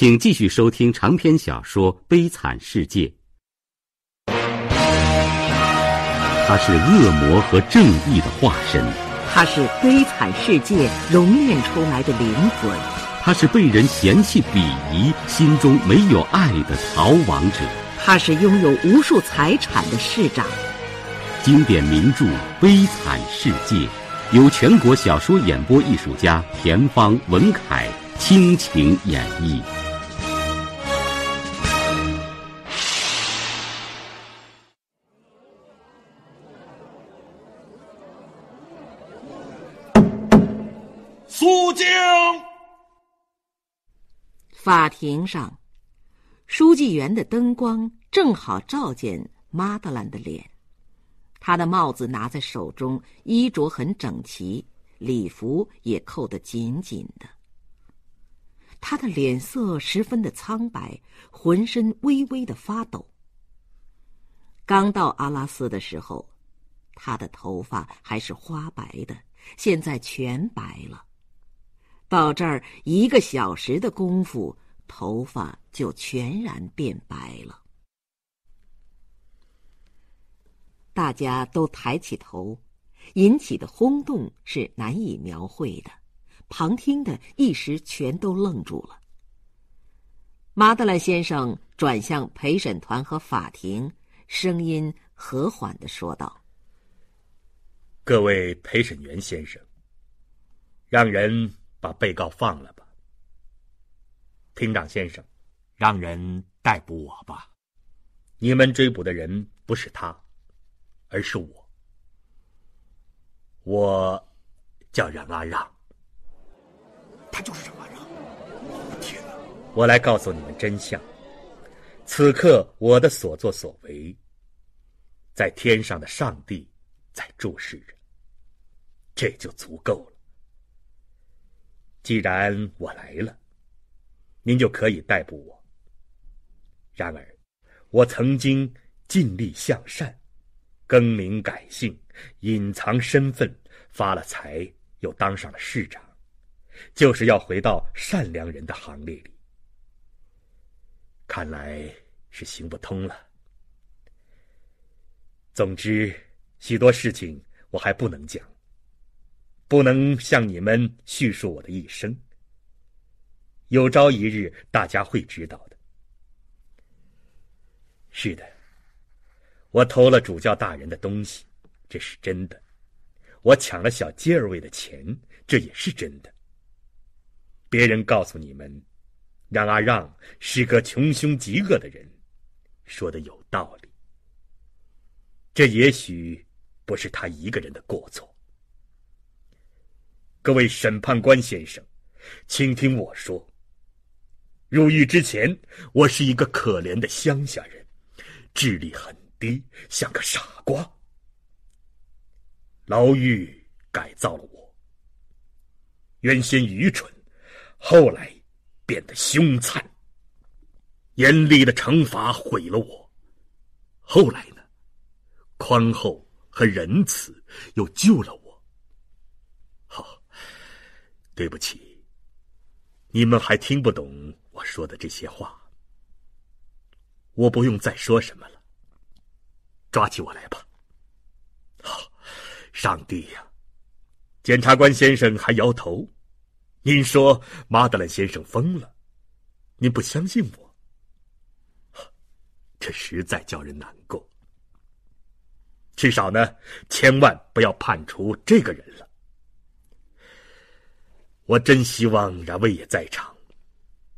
请继续收听长篇小说《悲惨世界》，他是恶魔和正义的化身，他是悲惨世界熔炼出来的灵魂，他是被人嫌弃鄙夷、心中没有爱的逃亡者，他是拥有无数财产的市长。经典名著《悲惨世界》，由全国小说演播艺术家田方、文凯倾情演绎。法庭上，书记员的灯光正好照见马德兰的脸。他的帽子拿在手中，衣着很整齐，礼服也扣得紧紧的。他的脸色十分的苍白，浑身微微的发抖。刚到阿拉斯的时候，他的头发还是花白的，现在全白了。到这儿，一个小时的功夫，头发就全然变白了。大家都抬起头，引起的轰动是难以描绘的，旁听的一时全都愣住了。马德兰先生转向陪审团和法庭，声音和缓的说道：“各位陪审员先生，让人。”把被告放了吧，庭长先生，让人逮捕我吧。你们追捕的人不是他，而是我。我叫冉阿让。他就是让阿让。天哪！我来告诉你们真相。此刻我的所作所为，在天上的上帝在注视着，这就足够了。既然我来了，您就可以逮捕我。然而，我曾经尽力向善，更名改姓，隐藏身份，发了财，又当上了市长，就是要回到善良人的行列里。看来是行不通了。总之，许多事情我还不能讲。不能向你们叙述我的一生。有朝一日，大家会知道的。是的，我偷了主教大人的东西，这是真的；我抢了小吉尔韦的钱，这也是真的。别人告诉你们，让阿让是个穷凶极恶的人，说的有道理。这也许不是他一个人的过错。各位审判官先生，请听我说。入狱之前，我是一个可怜的乡下人，智力很低，像个傻瓜。牢狱改造了我。原先愚蠢，后来变得凶残。严厉的惩罚毁了我。后来呢，宽厚和仁慈又救了我。对不起，你们还听不懂我说的这些话。我不用再说什么了，抓起我来吧。哦，上帝呀！检察官先生还摇头，您说马德兰先生疯了，您不相信我，这实在叫人难过。至少呢，千万不要判处这个人了。我真希望冉魏也在场，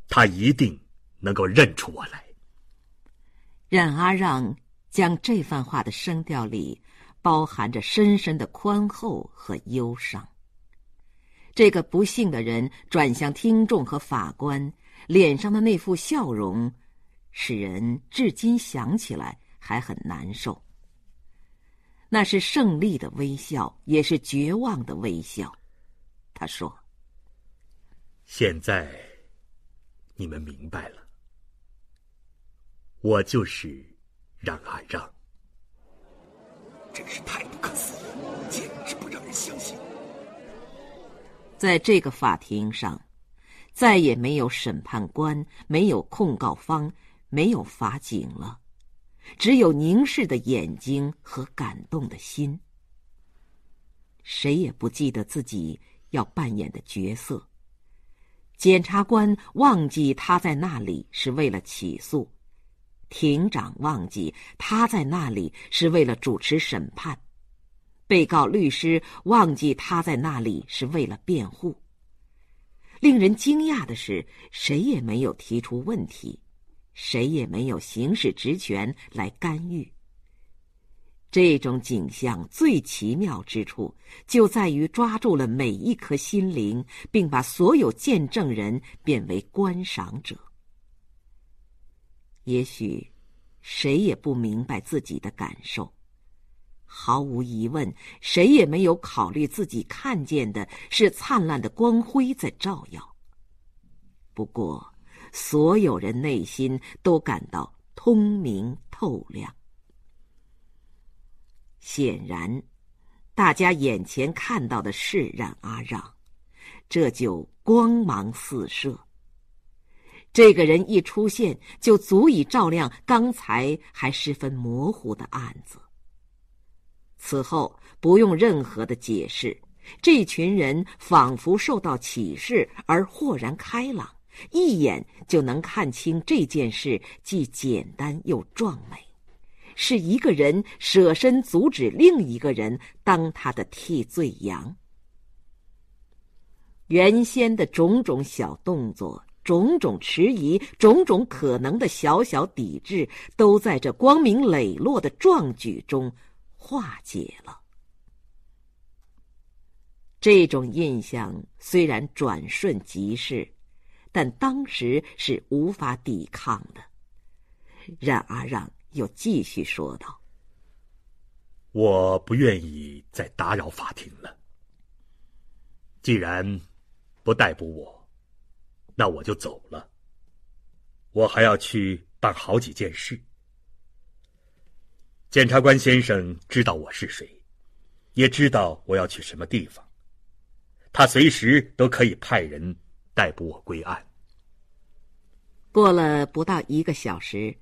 他一定能够认出我来。冉阿让将这番话的声调里，包含着深深的宽厚和忧伤。这个不幸的人转向听众和法官，脸上的那副笑容，使人至今想起来还很难受。那是胜利的微笑，也是绝望的微笑。他说。现在，你们明白了，我就是让阿让。真是太不可思议，简直不让人相信。在这个法庭上，再也没有审判官、没有控告方、没有法警了，只有凝视的眼睛和感动的心。谁也不记得自己要扮演的角色。检察官忘记他在那里是为了起诉，庭长忘记他在那里是为了主持审判，被告律师忘记他在那里是为了辩护。令人惊讶的是，谁也没有提出问题，谁也没有行使职权来干预。这种景象最奇妙之处，就在于抓住了每一颗心灵，并把所有见证人变为观赏者。也许，谁也不明白自己的感受。毫无疑问，谁也没有考虑自己看见的是灿烂的光辉在照耀。不过，所有人内心都感到通明透亮。显然，大家眼前看到的是冉阿让，这就光芒四射。这个人一出现，就足以照亮刚才还十分模糊的案子。此后，不用任何的解释，这群人仿佛受到启示而豁然开朗，一眼就能看清这件事既简单又壮美。是一个人舍身阻止另一个人当他的替罪羊。原先的种种小动作、种种迟疑、种种可能的小小抵制，都在这光明磊落的壮举中化解了。这种印象虽然转瞬即逝，但当时是无法抵抗的。然阿让。又继续说道：“我不愿意再打扰法庭了。既然不逮捕我，那我就走了。我还要去办好几件事。检察官先生知道我是谁，也知道我要去什么地方，他随时都可以派人逮捕我归案。”过了不到一个小时。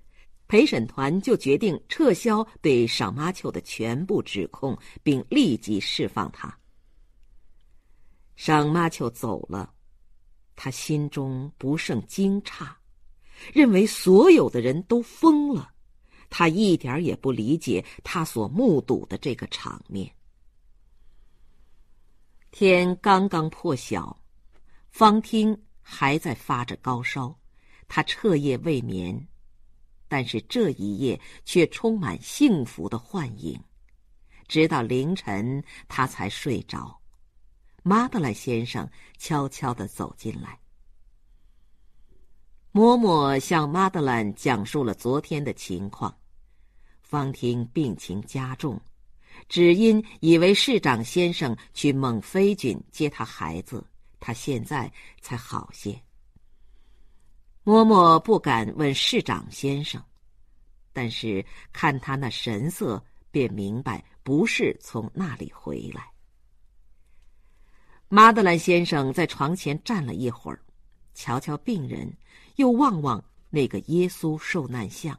陪审团就决定撤销对赏妈丘的全部指控，并立即释放他。赏妈丘走了，他心中不胜惊诧，认为所有的人都疯了，他一点也不理解他所目睹的这个场面。天刚刚破晓，方听还在发着高烧，他彻夜未眠。但是这一夜却充满幸福的幻影，直到凌晨他才睡着。玛德兰先生悄悄地走进来，嬷嬷向玛德兰讲述了昨天的情况：方婷病情加重，只因以为市长先生去孟飞郡接他孩子，他现在才好些。嬷嬷不敢问市长先生，但是看他那神色，便明白不是从那里回来。马德兰先生在床前站了一会儿，瞧瞧病人，又望望那个耶稣受难像。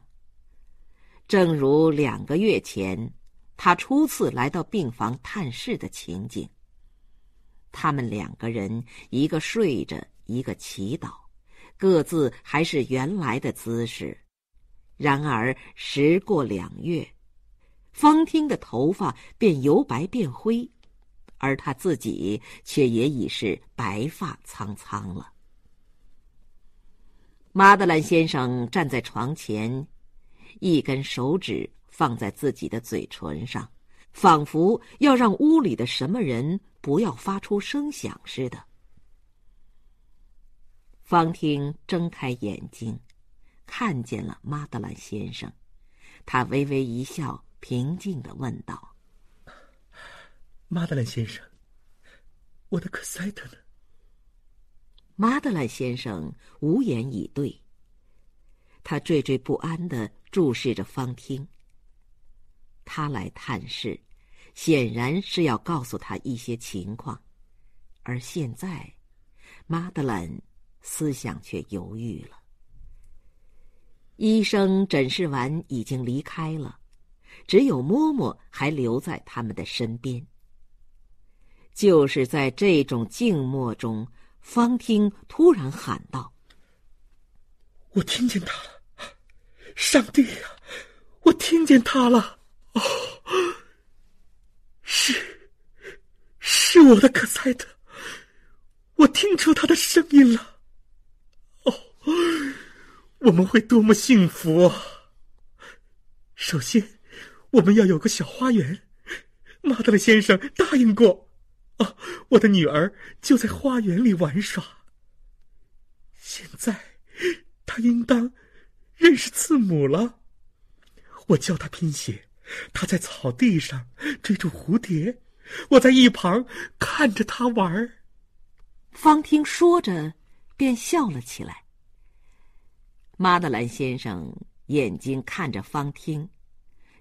正如两个月前，他初次来到病房探视的情景，他们两个人，一个睡着，一个祈祷。各自还是原来的姿势，然而时过两月，方听的头发便由白变灰，而他自己却也已是白发苍苍了。马德兰先生站在床前，一根手指放在自己的嘴唇上，仿佛要让屋里的什么人不要发出声响似的。方听睁开眼睛，看见了马德兰先生。他微微一笑，平静的问道：“马德兰先生，我的克塞特呢？”玛德兰先生无言以对。他惴惴不安的注视着方听。他来探视，显然是要告诉他一些情况。而现在，马德兰。思想却犹豫了。医生诊视完，已经离开了，只有嬷嬷还留在他们的身边。就是在这种静默中，方听突然喊道：“我听见他了！上帝呀，我听见他了！哦，是，是我的可赛特，我听出他的声音了。”我们会多么幸福！首先，我们要有个小花园。马德勒先生答应过。哦，我的女儿就在花园里玩耍。现在，她应当认识字母了。我教她拼写，她在草地上追逐蝴蝶，我在一旁看着她玩。方听说着，便笑了起来。马德兰先生眼睛看着方听，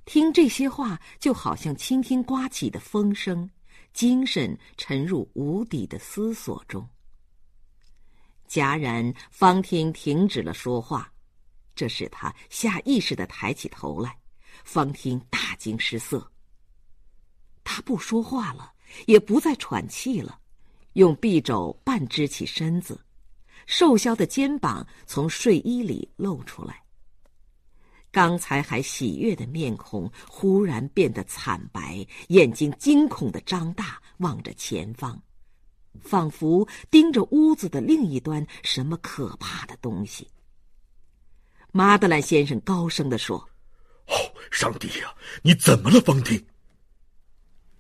听这些话就好像倾听刮起的风声，精神沉入无底的思索中。戛然，方听停止了说话，这使他下意识的抬起头来。方听大惊失色，他不说话了，也不再喘气了，用臂肘半支起身子。瘦削的肩膀从睡衣里露出来。刚才还喜悦的面孔忽然变得惨白，眼睛惊恐的张大，望着前方，仿佛盯着屋子的另一端什么可怕的东西。马德兰先生高声地说：“哦，上帝呀，你怎么了，方婷？”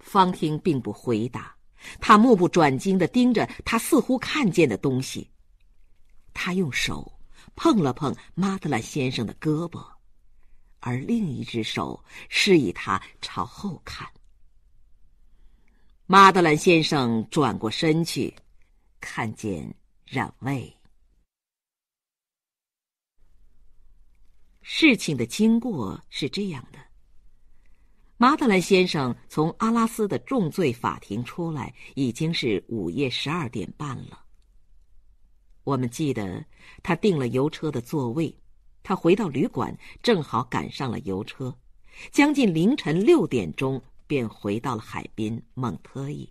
方婷并不回答，他目不转睛地盯着他似乎看见的东西。他用手碰了碰马德兰先生的胳膊，而另一只手示意他朝后看。马德兰先生转过身去，看见冉魏。事情的经过是这样的：马德兰先生从阿拉斯的重罪法庭出来，已经是午夜十二点半了。我们记得他订了油车的座位，他回到旅馆，正好赶上了油车，将近凌晨六点钟便回到了海滨蒙特伊。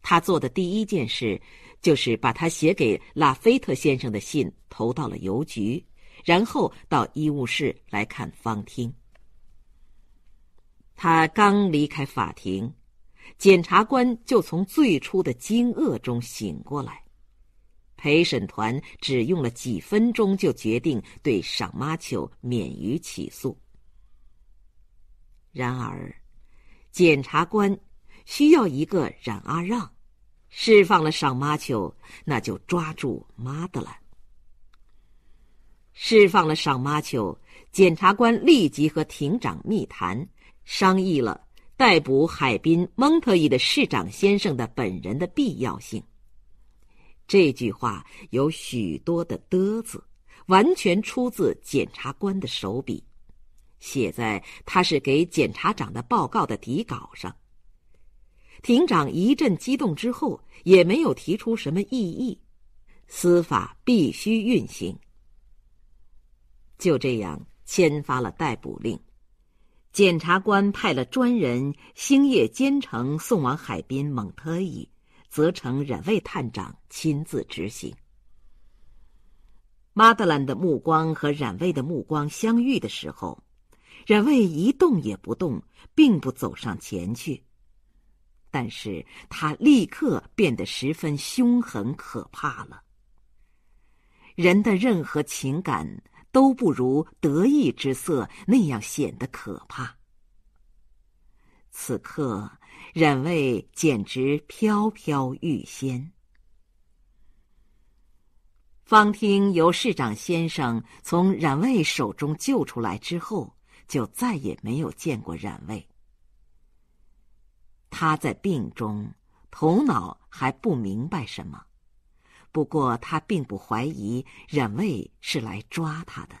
他做的第一件事就是把他写给拉菲特先生的信投到了邮局，然后到医务室来看方汀。他刚离开法庭，检察官就从最初的惊愕中醒过来。陪审团只用了几分钟就决定对赏马丘免于起诉。然而，检察官需要一个冉阿让。释放了赏马丘，那就抓住妈的了。释放了赏马丘，检察官立即和庭长密谈，商议了逮捕海滨蒙特伊的市长先生的本人的必要性。这句话有许多的“的”字，完全出自检察官的手笔，写在他是给检察长的报告的底稿上。庭长一阵激动之后，也没有提出什么异议。司法必须运行，就这样签发了逮捕令。检察官派了专人，星夜兼程送往海滨蒙特伊，责成冉魏探长亲自执行。马德兰的目光和冉魏的目光相遇的时候，冉魏一动也不动，并不走上前去，但是他立刻变得十分凶狠可怕了。人的任何情感都不如得意之色那样显得可怕。此刻，冉魏简直飘飘欲仙。方听由市长先生从冉魏手中救出来之后，就再也没有见过冉魏。他在病中，头脑还不明白什么，不过他并不怀疑冉魏是来抓他的。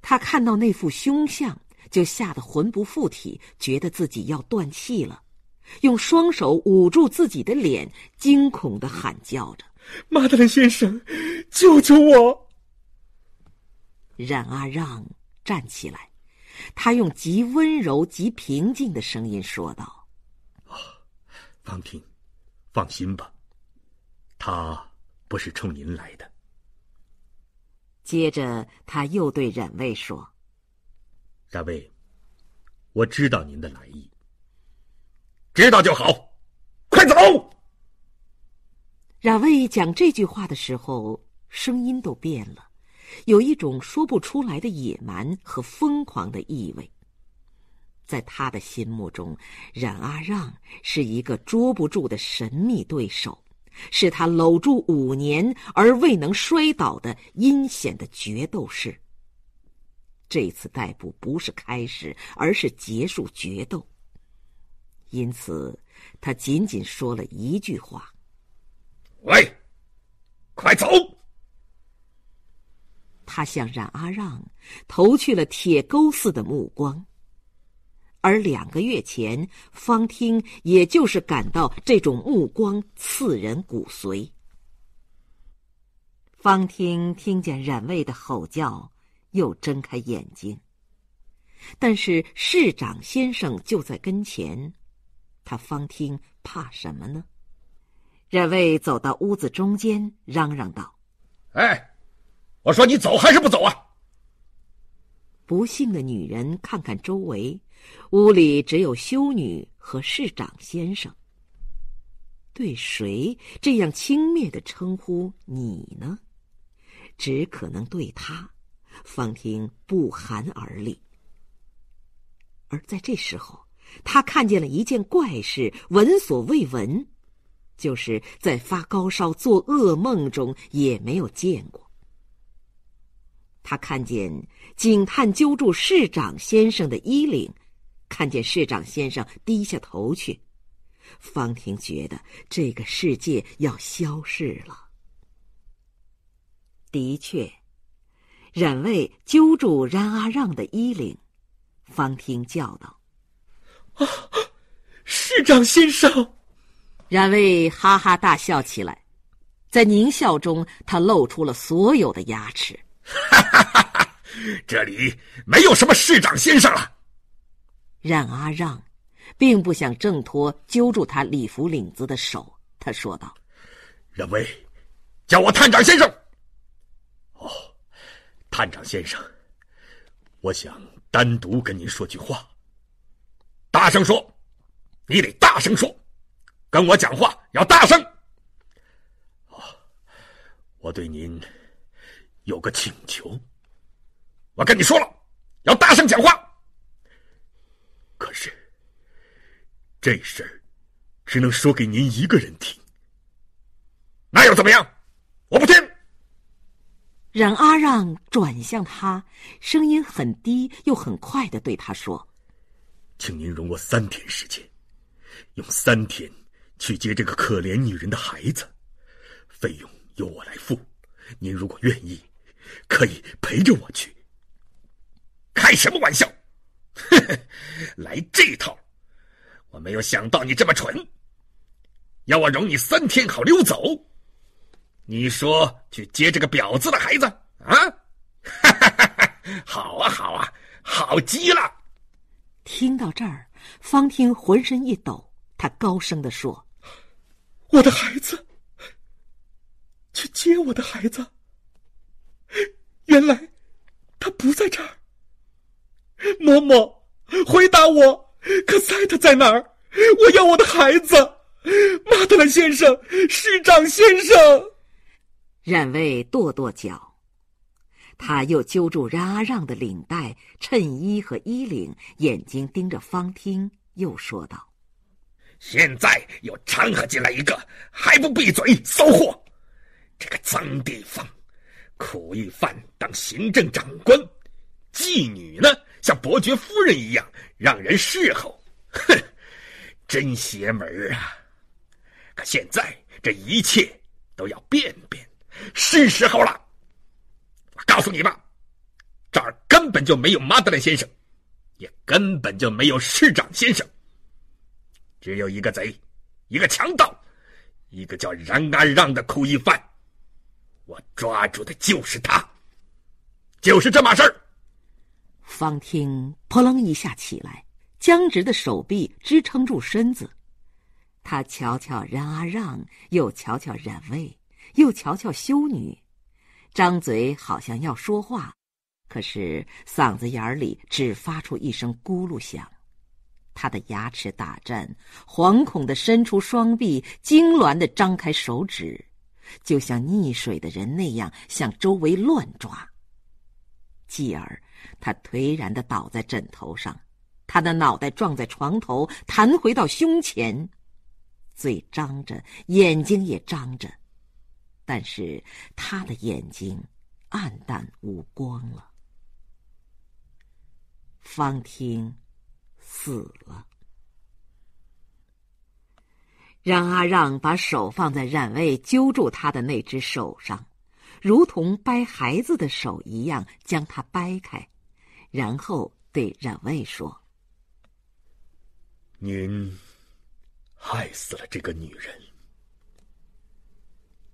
他看到那副凶相。就吓得魂不附体，觉得自己要断气了，用双手捂住自己的脸，惊恐地喊叫着：“马德莱先生，救救我！”冉阿让站起来，他用极温柔、极平静的声音说道：“方婷，放心吧，他不是冲您来的。”接着，他又对冉卫说。大卫，我知道您的来意。知道就好，快走。冉魏讲这句话的时候，声音都变了，有一种说不出来的野蛮和疯狂的意味。在他的心目中，冉阿让是一个捉不住的神秘对手，是他搂住五年而未能摔倒的阴险的决斗士。这次逮捕不是开始，而是结束决斗。因此，他仅仅说了一句话：“喂，快走！”他向冉阿让投去了铁钩似的目光，而两个月前，方听也就是感到这种目光刺人骨髓。方听听见冉魏的吼叫。又睁开眼睛，但是市长先生就在跟前，他方听怕什么呢？冉魏走到屋子中间，嚷嚷道：“哎，我说你走还是不走啊？”不幸的女人看看周围，屋里只有修女和市长先生，对谁这样轻蔑的称呼你呢？只可能对他。方婷不寒而栗，而在这时候，他看见了一件怪事，闻所未闻，就是在发高烧、做噩梦中也没有见过。他看见警探揪住市长先生的衣领，看见市长先生低下头去，方婷觉得这个世界要消逝了。的确。冉魏揪住冉阿让的衣领，方听叫道：“啊，市长先生！”冉魏哈哈大笑起来，在狞笑中，他露出了所有的牙齿。“哈哈哈哈哈，这里没有什么市长先生了。”冉阿让并不想挣脱揪住他礼服领子的手，他说道：“冉魏，叫我探长先生。”探长先生，我想单独跟您说句话。大声说，你得大声说，跟我讲话要大声。哦，我对您有个请求。我跟你说了，要大声讲话。可是这事儿只能说给您一个人听。那又怎么样？我不听。冉阿让转向他，声音很低又很快的对他说：“请您容我三天时间，用三天去接这个可怜女人的孩子，费用由我来付。您如果愿意，可以陪着我去。”开什么玩笑！来这套，我没有想到你这么蠢，要我容你三天好溜走。你说去接这个婊子的孩子啊？哈哈哈哈好啊，好啊，好极了！听到这儿，方听浑身一抖，他高声的说：“我的孩子，去接我的孩子！原来他不在这儿。嬷嬷，回答我，可赛特在哪儿？我要我的孩子，马特兰先生，市长先生。”冉魏跺跺脚，他又揪住冉阿让的领带、衬衣和衣领，眼睛盯着方听，又说道：“现在又掺和进来一个，还不闭嘴，骚货！这个脏地方，苦役犯当行政长官，妓女呢像伯爵夫人一样让人侍候，哼，真邪门啊！可现在这一切都要变变。”是时候了，我告诉你吧，这儿根本就没有马德兰先生，也根本就没有市长先生，只有一个贼，一个强盗，一个叫冉阿让的苦役犯，我抓住的就是他，就是这码事儿。方听扑棱一下起来，僵直的手臂支撑住身子，他瞧瞧冉阿让，又瞧瞧冉卫，又瞧瞧修女，张嘴好像要说话，可是嗓子眼里只发出一声咕噜响。他的牙齿打颤，惶恐的伸出双臂，痉挛的张开手指，就像溺水的人那样向周围乱抓。继而，他颓然的倒在枕头上，他的脑袋撞在床头，弹回到胸前，嘴张着，眼睛也张着。但是他的眼睛暗淡无光了。方听死了，让阿让把手放在冉魏揪住他的那只手上，如同掰孩子的手一样将他掰开，然后对冉魏说：“您害死了这个女人。”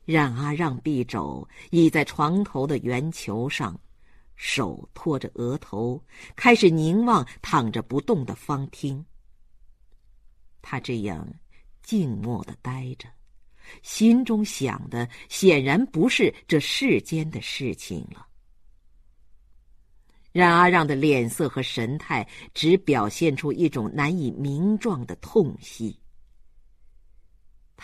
让阿让臂肘倚在床头的圆球上，手托着额头，开始凝望躺着不动的方听。他这样静默的呆着，心中想的显然不是这世间的事情了。让阿让的脸色和神态只表现出一种难以名状的痛惜。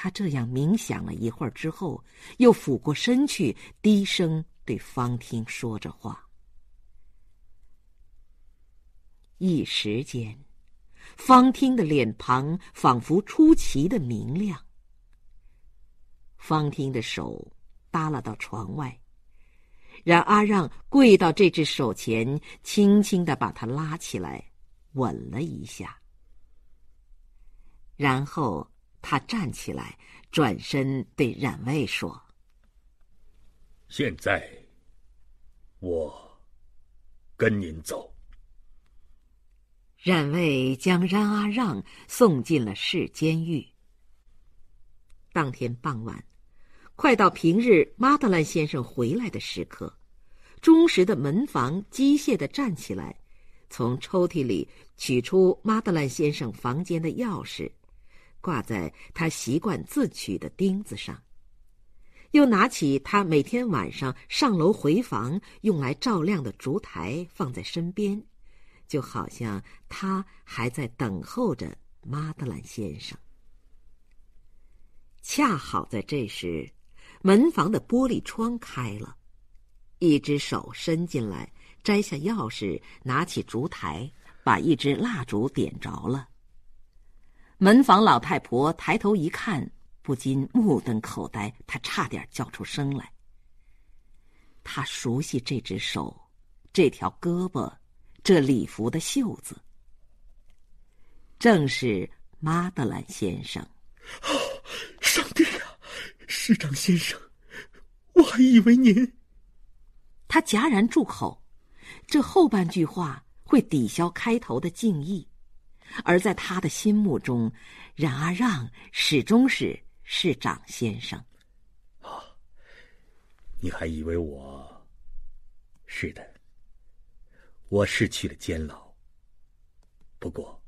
他这样冥想了一会儿之后，又俯过身去，低声对方听说着话。一时间，方听的脸庞仿佛出奇的明亮。方听的手耷拉到床外，让阿让跪到这只手前，轻轻的把它拉起来，吻了一下，然后。他站起来，转身对冉魏说：“现在，我跟您走。”冉魏将冉阿让送进了市监狱。当天傍晚，快到平日马德兰先生回来的时刻，忠实的门房机械的站起来，从抽屉里取出马德兰先生房间的钥匙。挂在他习惯自取的钉子上，又拿起他每天晚上上楼回房用来照亮的烛台放在身边，就好像他还在等候着马德兰先生。恰好在这时，门房的玻璃窗开了，一只手伸进来，摘下钥匙，拿起烛台，把一支蜡烛点着了。门房老太婆抬头一看，不禁目瞪口呆，她差点叫出声来。她熟悉这只手、这条胳膊、这礼服的袖子，正是妈德兰先生。上帝啊，市长先生，我还以为您……他戛然住口，这后半句话会抵消开头的敬意。而在他的心目中，冉阿让始终是市长先生。啊，你还以为我是的？我是去了监牢。不过，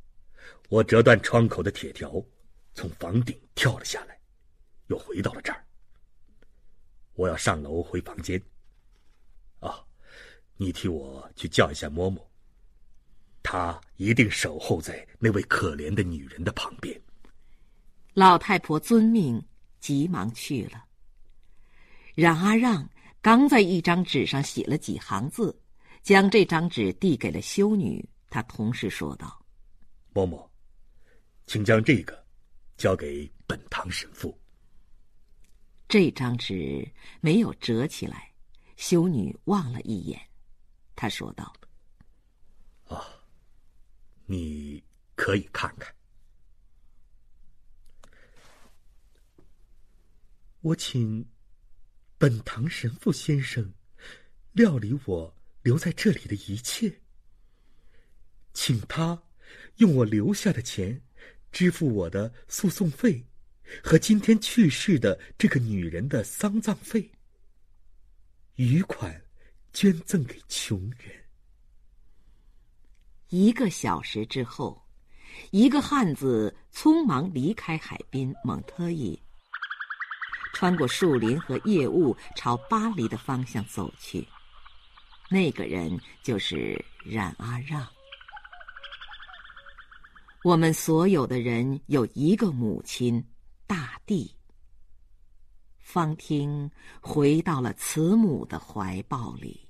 我折断窗口的铁条，从房顶跳了下来，又回到了这儿。我要上楼回房间。啊，你替我去叫一下嬷嬷。他一定守候在那位可怜的女人的旁边。老太婆遵命，急忙去了。冉阿让刚在一张纸上写了几行字，将这张纸递给了修女，他同时说道：“嬷嬷，请将这个交给本堂神父。”这张纸没有折起来，修女望了一眼，她说道：“啊。”你可以看看，我请本堂神父先生料理我留在这里的一切，请他用我留下的钱支付我的诉讼费和今天去世的这个女人的丧葬费，余款捐赠给穷人。一个小时之后，一个汉子匆忙离开海滨蒙特伊，穿过树林和夜雾，朝巴黎的方向走去。那个人就是冉阿让。我们所有的人有一个母亲，大地。方汀回到了慈母的怀抱里。